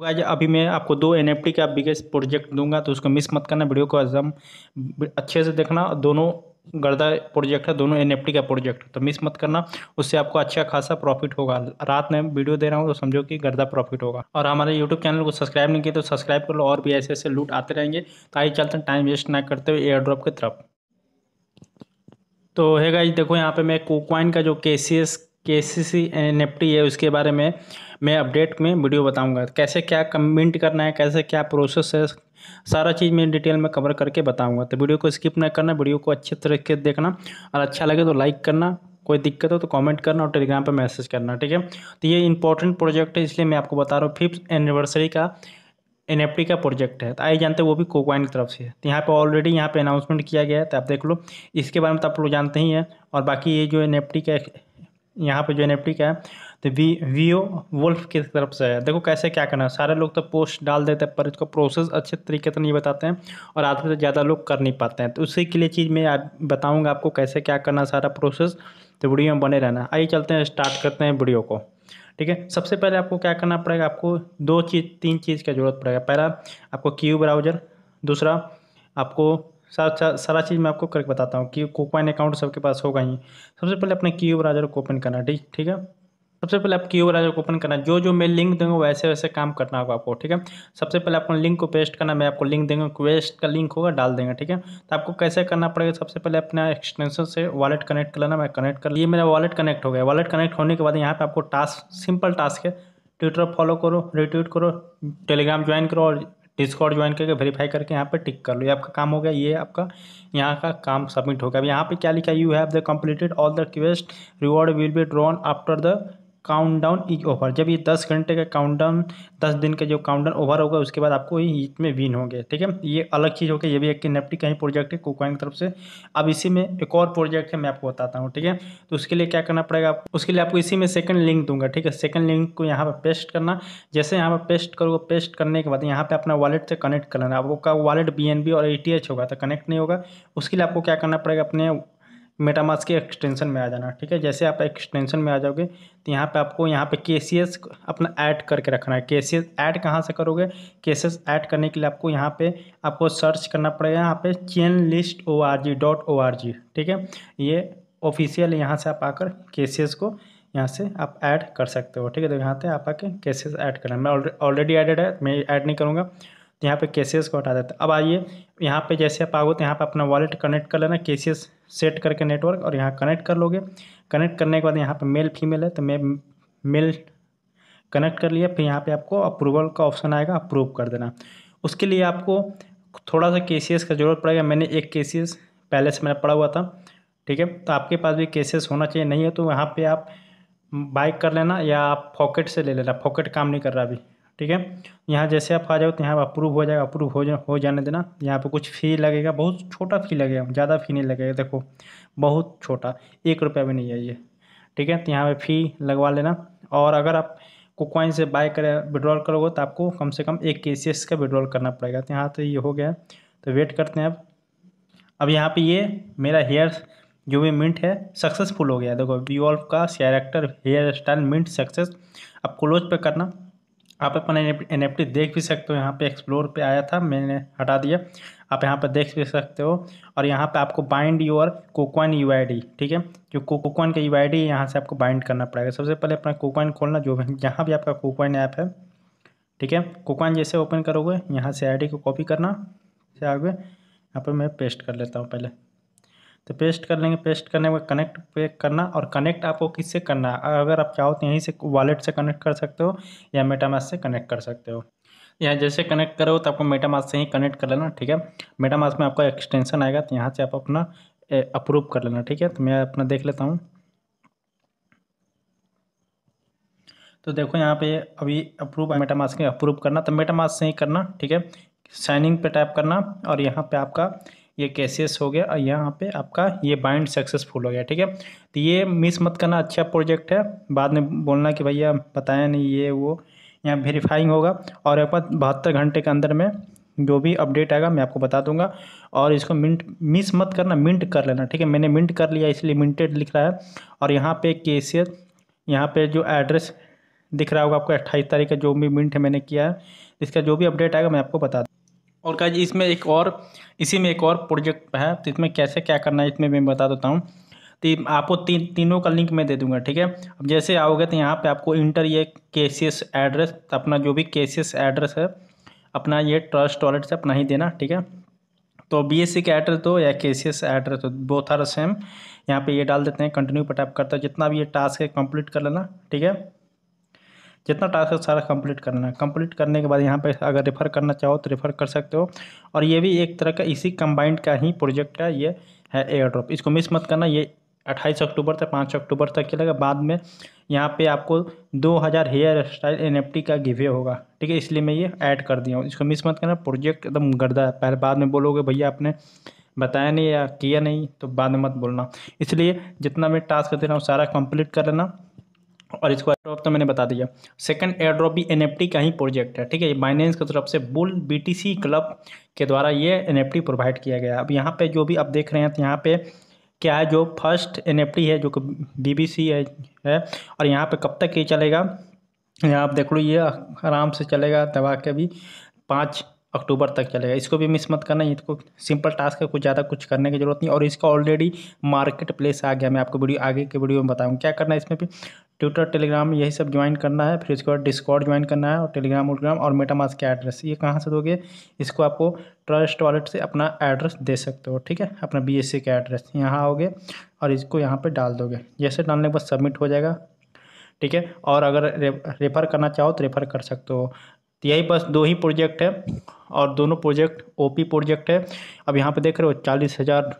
guys अभी मैं आपको दो एन का बिगेस्ट प्रोजेक्ट दूंगा तो उसको मिस मत करना वीडियो को एकदम अच्छे से देखना दोनों गर्दा प्रोजेक्ट है दोनों एन का प्रोजेक्ट तो मिस मत करना उससे आपको अच्छा खासा प्रॉफिट होगा रात में वीडियो दे रहा हूँ तो समझो कि गर्दा प्रॉफिट होगा और हमारे यूट्यूब चैनल को सब्सक्राइब नहीं किया तो सब्सक्राइब कर लो और भी ऐसे ऐसे लूट आते रहेंगे तो आइए चलते हैं टाइम वेस्ट ना करते हुए एयर ड्रॉप की तरफ तो है गाइज देखो यहाँ पे मैं कोकवाइन का जो के K C C N F T है उसके बारे में मैं अपडेट में वीडियो बताऊंगा कैसे क्या कमेंट करना है कैसे क्या प्रोसेस है सारा चीज़ मैं डिटेल में कवर करके बताऊंगा तो वीडियो को स्किप ना करना वीडियो को अच्छे तरीके से देखना और अच्छा लगे तो लाइक करना कोई दिक्कत हो तो कमेंट करना और टेलीग्राम पर मैसेज करना ठीक है तो ये इंपॉर्टेंट प्रोजेक्ट है इसलिए मैं आपको बता रहा हूँ फिफ्थ एनिवर्सरी का एन का प्रोजेक्ट है तो आइए जानते हैं वो भी कोकवाइन की तरफ से है तो यहाँ पे ऑलरेडी यहाँ पे अनाउंसमेंट किया गया है तो आप देख लो इसके बारे में तो आप लोग जानते ही हैं और बाकी ये जो एन का यहाँ पर जो एन का है तो वी वी ओ वुल्फ की तरफ से है देखो कैसे क्या करना है सारे लोग तो पोस्ट डाल देते हैं पर इसको प्रोसेस अच्छे तरीके से नहीं बताते हैं और आधे से ज़्यादा लोग कर नहीं पाते हैं तो उसी के लिए चीज़ मैं बताऊंगा बताऊँगा आपको कैसे क्या करना सारा प्रोसेस तो वीडियो में बने रहना आइए चलते हैं स्टार्ट करते हैं वीडियो को ठीक है सबसे पहले आपको क्या करना पड़ेगा आपको दो चीज़ तीन चीज़ का जरूरत पड़ेगा पहला आपको क्यू ब्राउज़र दूसरा आपको सारा सारा चीज़ मैं आपको करके बताता हूँ कि कोपाइन अकाउंट सबके पास होगा ही सबसे पहले अपने की ब्राउजर को ओपन करना ठीक ठीक है सबसे पहले आप क्यू ब्राउजर को ओपन करना जो जो मैं लिंक दूंगा वैसे वैसे काम करना होगा आपको ठीक है सबसे पहले आपको लिंक को पेस्ट करना मैं आपको लिंक देंगे क्वेस्ट का लिंक होगा डाल देंगे ठीक है तो आपको कैसे करना पड़ेगा सबसे पहले अपना एक्सटेंशन से वॉलेट कनेक्ट कर लेना मैं कनेक्ट कर लिए मेरा वॉलेट कनेक्ट हो गया वॉलेट कनेक्ट होने के बाद यहाँ पर आपको टास्क सिंपल टास्क है ट्विटर फॉलो करो रिट्वीट करो टेलीग्राम ज्वाइन करो और डिस्कॉर्ड ज्वाइन करके वेरीफाई करके यहाँ पर टिक कर लो ये आपका काम हो गया ये आपका यहाँ का काम सबमिट हो गया अब यहाँ पे क्या लिखा you have the completed all the reward will be drawn after the countdown is over जब ये दस घंटे का काउंटडाउन दस दिन का जो काउंटडाउन ओवर होगा उसके बाद आपको हीट में विन होंगे ठीक है ये अलग चीज़ होगी ये भी एक निफ्टी का ही प्रोजेक्ट है कोकॉइन की तरफ से अब इसी में एक और प्रोजेक्ट है मैं आपको बताता हूँ ठीक है तो उसके लिए क्या करना पड़ेगा उसके लिए आपको इसी में सेकंड लिंक दूंगा ठीक है सेकंड लिंक को यहाँ पर पेस्ट करना जैसे यहाँ पर पेस्ट करोगे पेस्ट करने के बाद यहाँ पर अपना वॉलेट से कनेक्ट करना आपका वॉलेट बी और ए होगा तो कनेक्ट नहीं होगा उसके लिए आपको क्या करना पड़ेगा अपने मेटामास के एक्सटेंशन में आ जाना ठीक है जैसे आप एक्सटेंशन में आ जाओगे तो यहाँ पे आपको यहाँ पे केसीएस अपना ऐड करके रखना है केसीएस ऐड कहाँ से करोगे केसेस ऐड करने के लिए आपको यहाँ पे आपको सर्च करना पड़ेगा यहाँ पे chain list O R G dot O R G ठीक है ये ऑफिशियल यहाँ से आप आकर के को यहाँ से आप ऐड कर सकते हो ठीक है तो यहाँ पे आप आके केसेस ऐड करना मैं ऑलरेडी एडेड है मैं ऐड नहीं करूँगा तो यहाँ पे केसीएस को हटा देते हैं अब आइए यहाँ पे जैसे आप आगो तो यहाँ पे अपना वॉलेट कनेक्ट कर लेना केसेस सेट करके नेटवर्क और यहाँ कनेक्ट कर लोगे कनेक्ट करने के बाद यहाँ पे मेल फीमेल है तो मैं मेल कनेक्ट कर लिया फिर यहाँ पे आपको अप्रूवल का ऑप्शन आएगा अप्रूव कर देना उसके लिए आपको थोड़ा सा के का जरूरत पड़ेगा मैंने एक के पहले से मेरा पड़ा हुआ था ठीक है तो आपके पास भी केसेस होना चाहिए नहीं है तो यहाँ पे आप बाइक कर लेना या आप पॉकेट से ले लेना पॉकेट काम नहीं कर रहा अभी ठीक है यहाँ जैसे आप आ जाओ तो यहाँ पर अप्रूव हो जाएगा अप्रूव हो जा हो जाने देना यहाँ पे कुछ फ़ी लगेगा बहुत छोटा फ़ी लगेगा ज़्यादा फ़ी नहीं लगेगा देखो बहुत छोटा एक रुपया भी नहीं है ये ठीक है तो यहाँ पे फ़ी लगवा लेना और अगर आप कोकवाइन से बाय करें विड्रॉल करोगे तो आपको कम से कम एक के सी का विड्रॉल करना पड़ेगा तो यहाँ तो ये हो गया तो वेट करते हैं अब अब यहाँ पर ये मेरा हेयर जो भी मिंट है सक्सेसफुल हो गया देखो वी ऑल्फ का character hair style mint success अब क्लोज पे करना आप अपना एन एफ देख भी सकते हो यहाँ पे एक्सप्लोर पे आया था मैंने हटा दिया आप यहाँ पे देख भी सकते हो और यहाँ पे आपको बाइंड योर कोकवाइन यू ठीक है जो कोकवाइन का यू आई डी यहाँ से आपको बाइंड करना पड़ेगा सबसे पहले अपना कोकवाइन खोलना जो भी जहाँ भी आपका कोकवाइन ऐप है ठीक है कोकवाइन जैसे ओपन करोगे यहाँ से आई को कॉपी करना से आगे यहाँ पर मैं पेस्ट कर लेता हूँ पहले तो पेस्ट कर लेंगे पेस्ट करने के बाद कनेक्ट पे करना और कनेक्ट आपको किससे करना है अगर आप चाहो तो यहीं से वॉलेट से कनेक्ट कर सकते हो या मेटामास से कनेक्ट कर सकते हो यहाँ जैसे कनेक्ट करो तो आपको मेटामास से ही कनेक्ट कर लेना ठीक है मेटामास में आपका एक्सटेंशन आएगा तो यहाँ से आप अपना अप्रूव कर लेना ठीक है तो मैं अपना देख लेता हूँ तो देखो यहाँ पे अभी अप्रूव मेटामास के अप्रूव करना तो मेटामास से ही करना ठीक है साइनिंग पे टाइप करना और यहाँ पे आपका ये कैसेस हो गया और यहाँ पे आपका ये बाइंड सक्सेसफुल हो गया ठीक है तो ये मिस मत करना अच्छा प्रोजेक्ट है बाद में बोलना कि भैया बताया नहीं ये वो यहाँ वेरीफाइंग होगा और एक बार बहत्तर घंटे के अंदर में जो भी अपडेट आएगा मैं आपको बता दूंगा और इसको मिंट मिस मत करना मिंट कर लेना ठीक है मैंने मिंट कर लिया इसलिए मिंटेड लिख रहा है और यहाँ पे केसियर यहाँ पे जो एड्रेस दिख रहा होगा आपको अट्ठाईस तारीख का जो भी मिंट है मैंने किया है इसका जो भी अपडेट आएगा मैं आपको बता दूँ और क्या इसमें एक और इसी में एक और प्रोजेक्ट है तो इसमें कैसे क्या करना है इसमें मैं बता देता हूँ तो आपको तीन तीनों का लिंक मैं दे दूंगा ठीक है अब जैसे आओगे तो यहाँ पे आपको इंटर ये केसीएस एड्रेस तो अपना जो भी केसीएस एड्रेस है अपना ये ट्रस्ट वॉलेट से अपना ही देना ठीक है तो बी एस सी का एड्रेस दो या के सी एस एड्रेस दो बहुत सारा सेम यहाँ पे ये डाल देते हैं कंटिन्यू पर टाइप करता है जितना भी ये टास्क है कंप्लीट कर लेना ठीक है जितना टास्क है सारा कंप्लीट करना है कंप्लीट करने के बाद यहाँ पे अगर रेफ़र करना चाहो तो रेफ़र कर सकते हो और ये भी एक तरह का इसी कंबाइंड का ही प्रोजेक्ट का ये है एयर ड्रॉप इसको मिस मत करना ये अट्ठाईस अक्टूबर तक पाँच अक्टूबर तक चलेगा बाद में यहाँ पे आपको 2000 हेयर स्टाइल टी का गिवे होगा ठीक है इसलिए मैं ये ऐड कर दिया हूँ इसको मिस मत करना प्रोजेक्ट एकदम गर्दा है पहले बाद में बोलोगे भैया आपने बताया नहीं या किया नहीं तो बाद में मत बोलना इसलिए जितना मैं टास्क दे रहा हूँ सारा कंप्लीट कर लेना और इसको एयर तो मैंने बता दिया सेकंड एयर भी एन का ही प्रोजेक्ट है ठीक है ये बाइनेंस की तरफ से बुल बीटीसी क्लब के द्वारा ये एन प्रोवाइड किया गया अब यहाँ पे जो भी आप देख रहे हैं तो यहाँ पे क्या है जो फर्स्ट एन है जो कि बी है, है और यहाँ पर कब तक ये चलेगा यहाँ आप देख लो ये आराम से चलेगा दबा के भी पाँच अक्टूबर तक चलेगा इसको भी मिस मत करना तो सिंपल टास्क है कुछ ज़्यादा कुछ करने की जरूरत नहीं और इसका ऑलरेडी मार्केट प्लेस आ गया मैं आपको वीडियो आगे के वीडियो में बताऊँ क्या करना है इसमें भी ट्विटर टेलीग्राम यही सब ज्वाइन करना है फिर उसके बाद डिस्कॉर्ड ज्वाइन करना है और टेलीग्राम उलग्राम और मेटामास के एड्रेस ये कहाँ से दोगे इसको आपको ट्रस्ट वॉलेट से अपना एड्रेस दे सकते हो ठीक है अपना बी एस सी का एड्रेस यहाँ आओगे और इसको यहाँ पर डाल दोगे जैसे डालने के बाद सबमिट हो जाएगा ठीक है और अगर रेफर करना चाहो तो रेफर कर सकते हो तो यही बस दो ही प्रोजेक्ट है और दोनों प्रोजेक्ट ओपी प्रोजेक्ट है अब यहाँ पे देख रहे हो चालीस हज़ार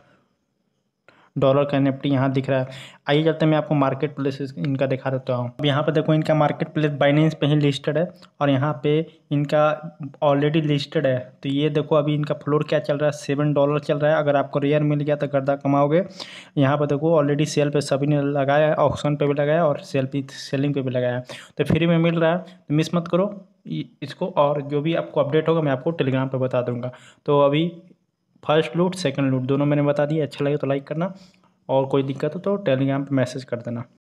डॉलर का निफ्टी यहाँ दिख रहा है आइए चलते मैं आपको मार्केट प्लेस इनका दिखा देता हूँ अब यहाँ पर देखो इनका मार्केट प्लेस बाइनेंस पे ही लिस्टेड है और यहाँ पे इनका ऑलरेडी लिस्टेड है तो ये देखो अभी इनका फ्लोर क्या चल रहा है सेवन डॉलर चल रहा है अगर आपको रेयर मिल गया तो गर्दा कमाओगे यहाँ पर देखो ऑलरेडी सेल पर सभी ने लगाया है ऑक्शन पर भी लगाया और सेल पर सेलिंग पर भी लगाया है तो फ्री में मिल रहा है तो मिस मत करो इसको और जो भी आपको अपडेट होगा मैं आपको टेलीग्राम पर बता दूंगा तो अभी फर्स्ट लूट सेकंड लूट दोनों मैंने बता दिया अच्छा लगे तो लाइक करना और कोई दिक्कत हो तो टेलीग्राम पे मैसेज कर देना